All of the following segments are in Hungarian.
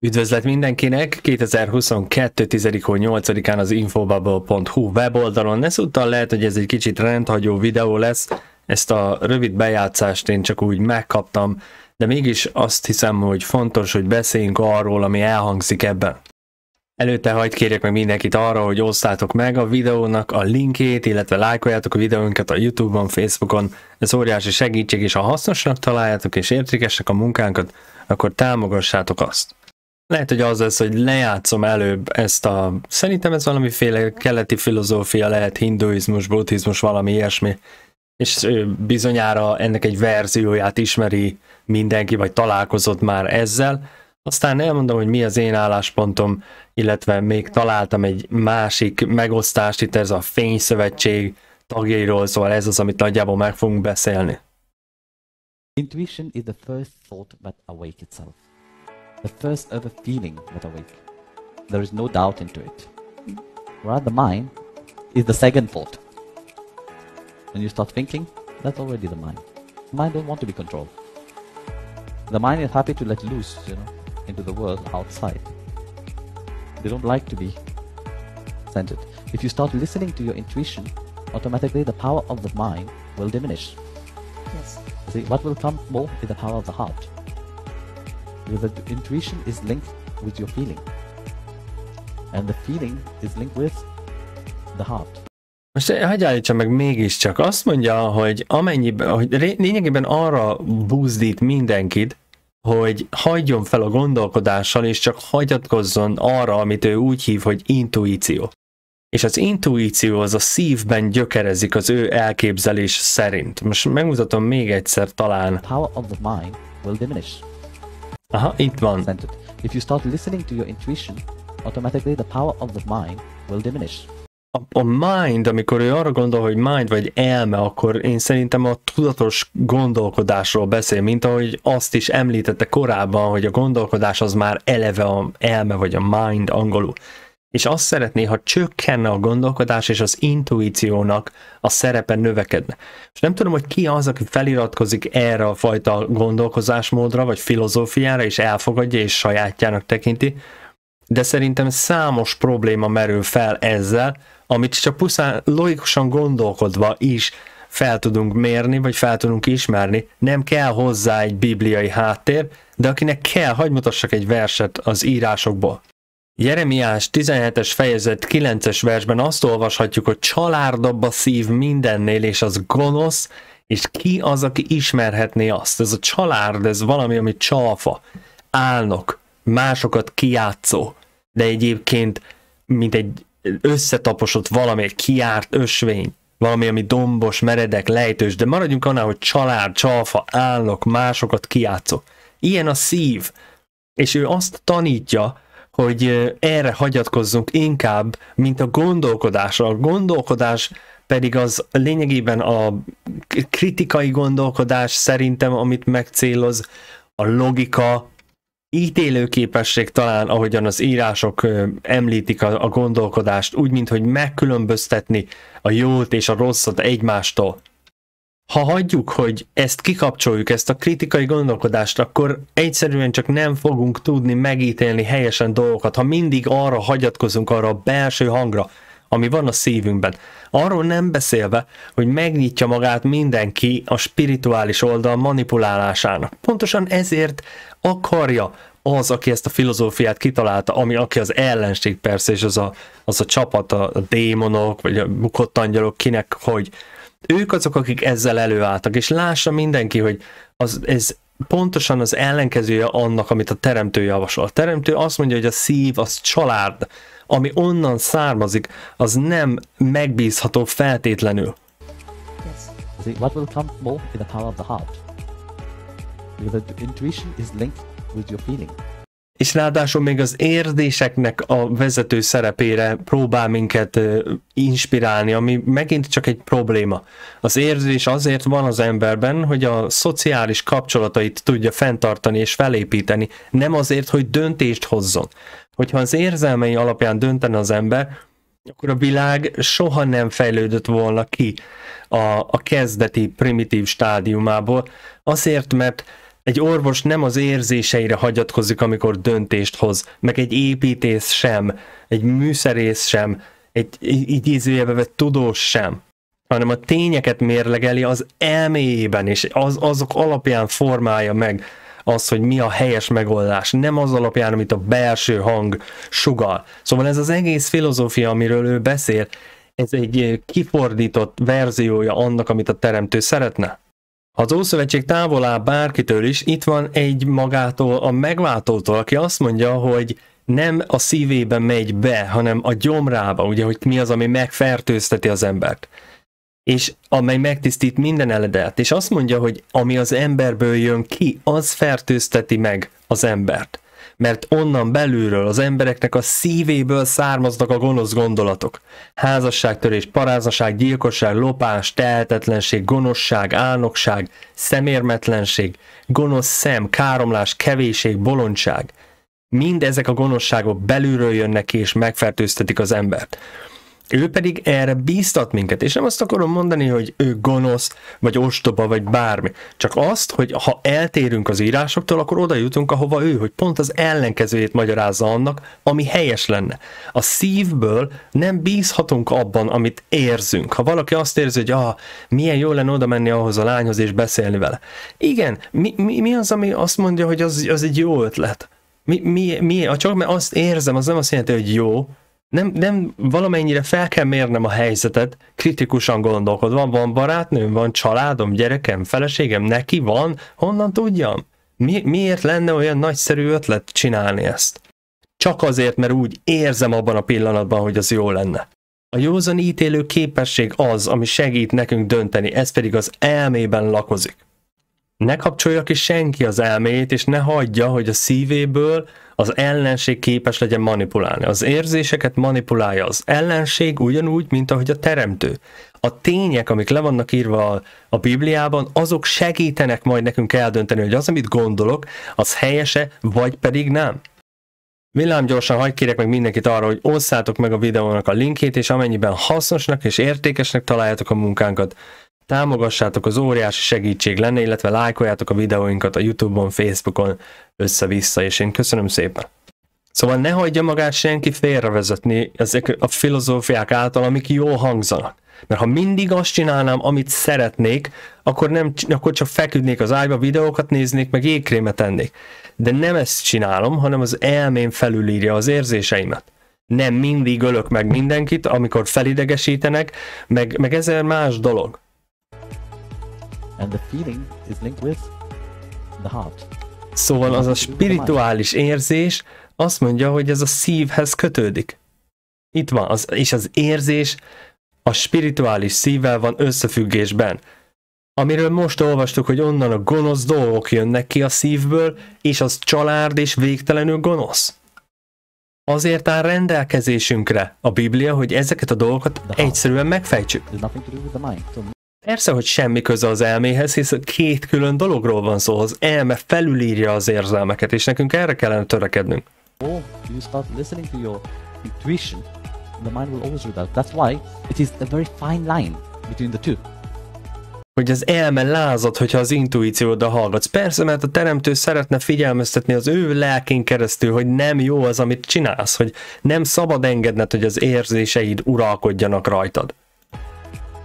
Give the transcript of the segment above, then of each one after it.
Üdvözlet mindenkinek! 2022. 8. án az infobubble.hu weboldalon. Ezúttal lehet, hogy ez egy kicsit rendhagyó videó lesz. Ezt a rövid bejátszást én csak úgy megkaptam, de mégis azt hiszem, hogy fontos, hogy beszéljünk arról, ami elhangzik ebben. Előtte hagyd kérjek meg mindenkit arra, hogy osszátok meg a videónak a linkét, illetve lájkoljátok a videónkat a Youtube-on, Facebookon. Ez óriási segítség, és ha hasznosnak találjátok és értékesek a munkánkat, akkor támogassátok azt lehet, hogy az lesz, hogy lejátszom előbb ezt a... Szerintem ez valamiféle keleti filozófia lehet, hinduizmus, buddhizmus, valami ilyesmi. És bizonyára ennek egy verzióját ismeri mindenki, vagy találkozott már ezzel. Aztán elmondom, hogy mi az én álláspontom, illetve még találtam egy másik megosztást, itt ez a fényszövetség tagjairól, szóval ez az, amit nagyjából meg fogunk beszélni. Intuition is the first thought that awake itself. the first ever feeling was awake. There is no doubt into it. Whereas the mind is the second thought. When you start thinking, that's already the mind. The mind don't want to be controlled. The mind is happy to let loose, you know, into the world outside. They don't like to be centered. If you start listening to your intuition, automatically the power of the mind will diminish. Yes. See, what will come more is the power of the heart. Your intuition is linked with your feeling. And the feeling is linked with the heart. Most hagyj állítsa meg mégiscsak. Azt mondja, hogy amennyiben, hogy lényegében arra búzdít mindenkit, hogy hagyjon fel a gondolkodással, és csak hagyatkozzon arra, amit ő úgy hív, hogy intuíció. És az intuíció az a szívben gyökerezik az ő elképzelés szerint. Most megmutatom még egyszer talán. Power of the mind will diminish Aha, itt van. If you start listening to your intuition, automatically the power of the mind will diminish. A, a mind, amikor ő arra gondol, hogy mind vagy elme, akkor én szerintem a tudatos gondolkodásról beszél, mint ahogy azt is említette korábban, hogy a gondolkodás az már eleve a elme vagy a mind angolul és azt szeretné, ha csökkenne a gondolkodás és az intuíciónak a szerepe növekedne. És nem tudom, hogy ki az, aki feliratkozik erre a fajta gondolkozásmódra, vagy filozófiára, és elfogadja, és sajátjának tekinti, de szerintem számos probléma merül fel ezzel, amit csak pusztán logikusan gondolkodva is fel tudunk mérni, vagy fel tudunk ismerni. Nem kell hozzá egy bibliai háttér, de akinek kell, hagyd mutassak egy verset az írásokból. Jeremiás 17-es fejezet 9-es versben azt olvashatjuk, hogy csalárdabb a szív mindennél, és az gonosz, és ki az, aki ismerhetné azt? Ez a csalárd, ez valami, ami csalfa, álnok, másokat kiátszó, de egyébként, mint egy összetaposott valami, egy kiárt ösvény, valami, ami dombos, meredek, lejtős, de maradjunk annál, hogy család, csalfa, álnok, másokat kiátszó. Ilyen a szív, és ő azt tanítja, hogy erre hagyatkozzunk inkább, mint a gondolkodásra. A gondolkodás pedig az lényegében a kritikai gondolkodás szerintem, amit megcéloz, a logika, ítélőképesség talán, ahogyan az írások említik a, a gondolkodást, úgy, mint hogy megkülönböztetni a jót és a rosszat egymástól ha hagyjuk, hogy ezt kikapcsoljuk, ezt a kritikai gondolkodást, akkor egyszerűen csak nem fogunk tudni megítélni helyesen dolgokat, ha mindig arra hagyatkozunk, arra a belső hangra, ami van a szívünkben. Arról nem beszélve, hogy megnyitja magát mindenki a spirituális oldal manipulálásának. Pontosan ezért akarja az, aki ezt a filozófiát kitalálta, ami aki az ellenség persze, és az a, az a csapat, a démonok, vagy a bukott angyalok, kinek, hogy, ők azok, akik ezzel előálltak, és lássa mindenki, hogy az, ez pontosan az ellenkezője annak, amit a teremtő javasol. A teremtő azt mondja, hogy a szív az család, ami onnan származik, az nem megbízható feltétlenül. Yes. What will come more in the power of the heart? Because the intuition is linked with your feeling és ráadásul még az érzéseknek a vezető szerepére próbál minket inspirálni, ami megint csak egy probléma. Az érzés azért van az emberben, hogy a szociális kapcsolatait tudja fenntartani és felépíteni, nem azért, hogy döntést hozzon. Hogyha az érzelmei alapján döntene az ember, akkor a világ soha nem fejlődött volna ki a, a kezdeti primitív stádiumából, azért, mert egy orvos nem az érzéseire hagyatkozik, amikor döntést hoz, meg egy építész sem, egy műszerész sem, egy így vett tudós sem, hanem a tényeket mérlegeli az elméjében, és az, azok alapján formálja meg az, hogy mi a helyes megoldás, nem az alapján, amit a belső hang sugal. Szóval ez az egész filozófia, amiről ő beszél, ez egy kifordított verziója annak, amit a teremtő szeretne. Az Ószövetség távolább bárkitől is, itt van egy magától, a megváltótól, aki azt mondja, hogy nem a szívébe megy be, hanem a gyomrába, ugye, hogy mi az, ami megfertőzteti az embert. És amely megtisztít minden eledet. És azt mondja, hogy ami az emberből jön ki, az fertőzteti meg az embert mert onnan belülről az embereknek a szívéből származnak a gonosz gondolatok. Házasságtörés, parázaság, gyilkosság, lopás, tehetetlenség, gonoszság, álnokság, szemérmetlenség, gonosz szem, káromlás, kevéség, bolondság. Mind ezek a gonoszságok belülről jönnek ki és megfertőztetik az embert. Ő pedig erre bíztat minket, és nem azt akarom mondani, hogy ő gonosz, vagy ostoba, vagy bármi. Csak azt, hogy ha eltérünk az írásoktól, akkor oda jutunk, ahova ő, hogy pont az ellenkezőjét magyarázza annak, ami helyes lenne. A szívből nem bízhatunk abban, amit érzünk. Ha valaki azt érzi, hogy ah, milyen jó lenne oda menni ahhoz a lányhoz és beszélni vele. Igen, mi, mi, mi az, ami azt mondja, hogy az, az egy jó ötlet? Mi, mi, mi, csak mert azt érzem, az nem azt jelenti, hogy jó, nem, nem valamennyire fel kell mérnem a helyzetet, kritikusan gondolkodva, van barátnőm, van családom, gyerekem, feleségem, neki van, honnan tudjam? Mi, miért lenne olyan nagyszerű ötlet csinálni ezt? Csak azért, mert úgy érzem abban a pillanatban, hogy az jó lenne. A józan ítélő képesség az, ami segít nekünk dönteni, ez pedig az elmében lakozik ne kapcsolja ki senki az elméjét, és ne hagyja, hogy a szívéből az ellenség képes legyen manipulálni. Az érzéseket manipulálja az ellenség ugyanúgy, mint ahogy a teremtő. A tények, amik le vannak írva a, a Bibliában, azok segítenek majd nekünk eldönteni, hogy az, amit gondolok, az helyese, vagy pedig nem. Villám gyorsan hagyj kérek meg mindenkit arra, hogy osszátok meg a videónak a linkét és amennyiben hasznosnak és értékesnek találjátok a munkánkat, Támogassátok az óriási segítség lenne, illetve lájkoljátok a videóinkat a Youtube-on, Facebookon, össze-vissza, és én köszönöm szépen. Szóval ne hagyja magát senki félrevezetni ezek a filozófiák által, amik jó hangzanak. Mert ha mindig azt csinálnám, amit szeretnék, akkor, nem, akkor csak feküdnék az ágyba, videókat néznék, meg jégkrémet ennék. De nem ezt csinálom, hanem az elmém felülírja az érzéseimet. Nem mindig ölök meg mindenkit, amikor felidegesítenek, meg, meg ezer más dolog. And the feeling is linked with the heart. Szóval az a spirituális érzés azt mondja, hogy ez a szívhez kötődik. Itt van, az, és az érzés a spirituális szívvel van összefüggésben. Amiről most olvastuk, hogy onnan a gonosz dolgok jönnek ki a szívből, és az család és végtelenül gonosz. Azért áll rendelkezésünkre a Biblia, hogy ezeket a dolgokat egyszerűen megfejtsük. Persze, hogy semmi köze az elméhez, hiszen két külön dologról van szó, az elme felülírja az érzelmeket, és nekünk erre kellene törekednünk. Or you start listening to your intuition, the mind will always rebel. That's why it is a very fine line between the two. Hogy az elme lázad, hogyha az intuícióda hallgatsz. Persze, mert a teremtő szeretne figyelmeztetni az ő lelkén keresztül, hogy nem jó az, amit csinálsz, hogy nem szabad engedned, hogy az érzéseid uralkodjanak rajtad.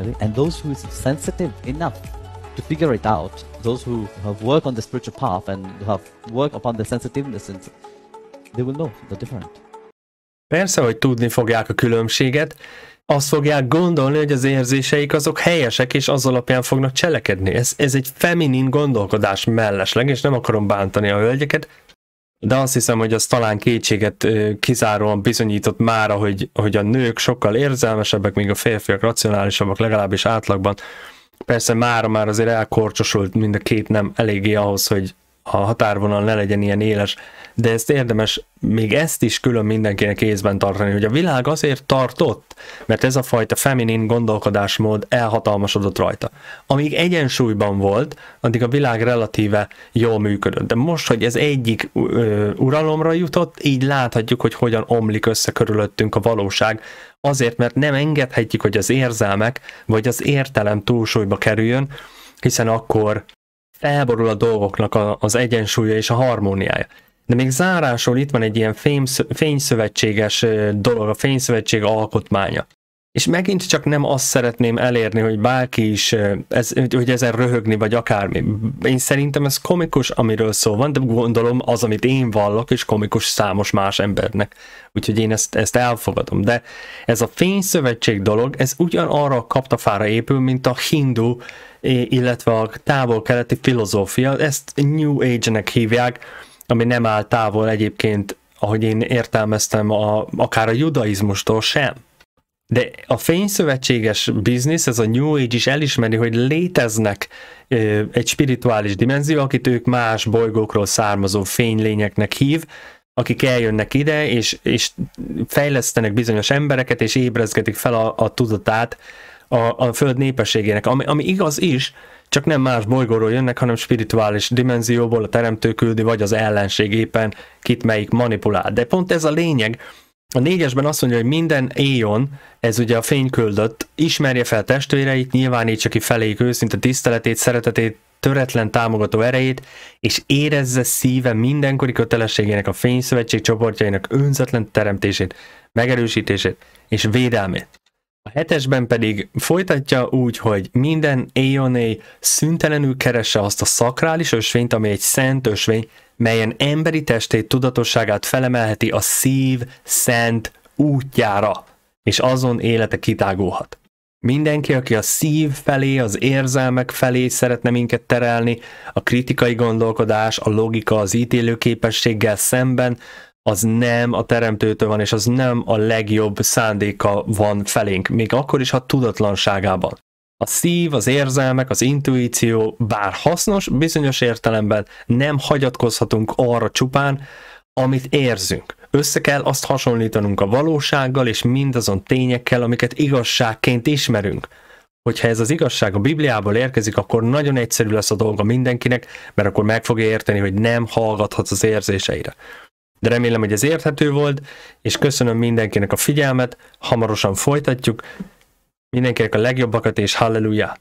Okay? And those who is sensitive enough to figure it out, those who have worked on the spiritual path and have worked upon the sensitiveness, and they will know the difference. Persze, hogy tudni fogják a különbséget, azt fogják gondolni, hogy az érzéseik azok helyesek, és az alapján fognak cselekedni. Ez, ez egy feminin gondolkodás mellesleg, és nem akarom bántani a hölgyeket, de azt hiszem, hogy az talán kétséget kizáróan bizonyított már, hogy, hogy a nők sokkal érzelmesebbek, míg a férfiak racionálisabbak, legalábbis átlagban. Persze mára már azért elkorcsosult mind a két nem eléggé ahhoz, hogy, a határvonal ne legyen ilyen éles, de ezt érdemes még ezt is külön mindenkinek kézben tartani, hogy a világ azért tartott, mert ez a fajta feminin gondolkodásmód elhatalmasodott rajta. Amíg egyensúlyban volt, addig a világ relatíve jól működött. De most, hogy ez egyik ö, uralomra jutott, így láthatjuk, hogy hogyan omlik össze körülöttünk a valóság, azért, mert nem engedhetjük, hogy az érzelmek vagy az értelem túlsúlyba kerüljön, hiszen akkor felborul a dolgoknak a, az egyensúlya és a harmóniája. De még zárásról itt van egy ilyen fényszövetséges dolog, a fényszövetség alkotmánya és megint csak nem azt szeretném elérni, hogy bárki is, ez, hogy ezen röhögni, vagy akármi. Én szerintem ez komikus, amiről szó van, de gondolom az, amit én vallok, és komikus számos más embernek. Úgyhogy én ezt, ezt elfogadom. De ez a fényszövetség dolog, ez ugyanarra a kaptafára épül, mint a hindu, illetve a távol-keleti filozófia. Ezt New Age-nek hívják, ami nem áll távol egyébként, ahogy én értelmeztem, a, akár a judaizmustól sem de a fényszövetséges biznisz, ez a New Age is elismeri, hogy léteznek egy spirituális dimenzió, akit ők más bolygókról származó fénylényeknek hív, akik eljönnek ide, és, és fejlesztenek bizonyos embereket, és ébrezgetik fel a, a tudatát a, a föld népességének, ami, ami igaz is, csak nem más bolygóról jönnek, hanem spirituális dimenzióból a teremtő küldi, vagy az ellenség éppen kit melyik manipulál. De pont ez a lényeg, a négyesben azt mondja, hogy minden éjon, ez ugye a fényköldött, ismerje fel testvéreit, nyilvánítsa ki feléjük őszinte tiszteletét, szeretetét, töretlen támogató erejét, és érezze szíve mindenkori kötelességének a fényszövetség csoportjainak önzetlen teremtését, megerősítését és védelmét. A hetesben pedig folytatja úgy, hogy minden Aeoné szüntelenül keresse azt a szakrális ösvényt, ami egy szent ösvény, melyen emberi testét, tudatosságát felemelheti a szív szent útjára, és azon élete kitágulhat. Mindenki, aki a szív felé, az érzelmek felé szeretne minket terelni, a kritikai gondolkodás, a logika, az ítélőképességgel szemben, az nem a teremtőtől van, és az nem a legjobb szándéka van felénk, még akkor is, ha tudatlanságában. A szív, az érzelmek, az intuíció, bár hasznos, bizonyos értelemben nem hagyatkozhatunk arra csupán, amit érzünk. Össze kell azt hasonlítanunk a valósággal és mindazon tényekkel, amiket igazságként ismerünk. Hogyha ez az igazság a Bibliából érkezik, akkor nagyon egyszerű lesz a dolga mindenkinek, mert akkor meg fogja érteni, hogy nem hallgathatsz az érzéseire. De remélem, hogy ez érthető volt, és köszönöm mindenkinek a figyelmet, hamarosan folytatjuk. Mindenkinek a legjobbakat és halleluja!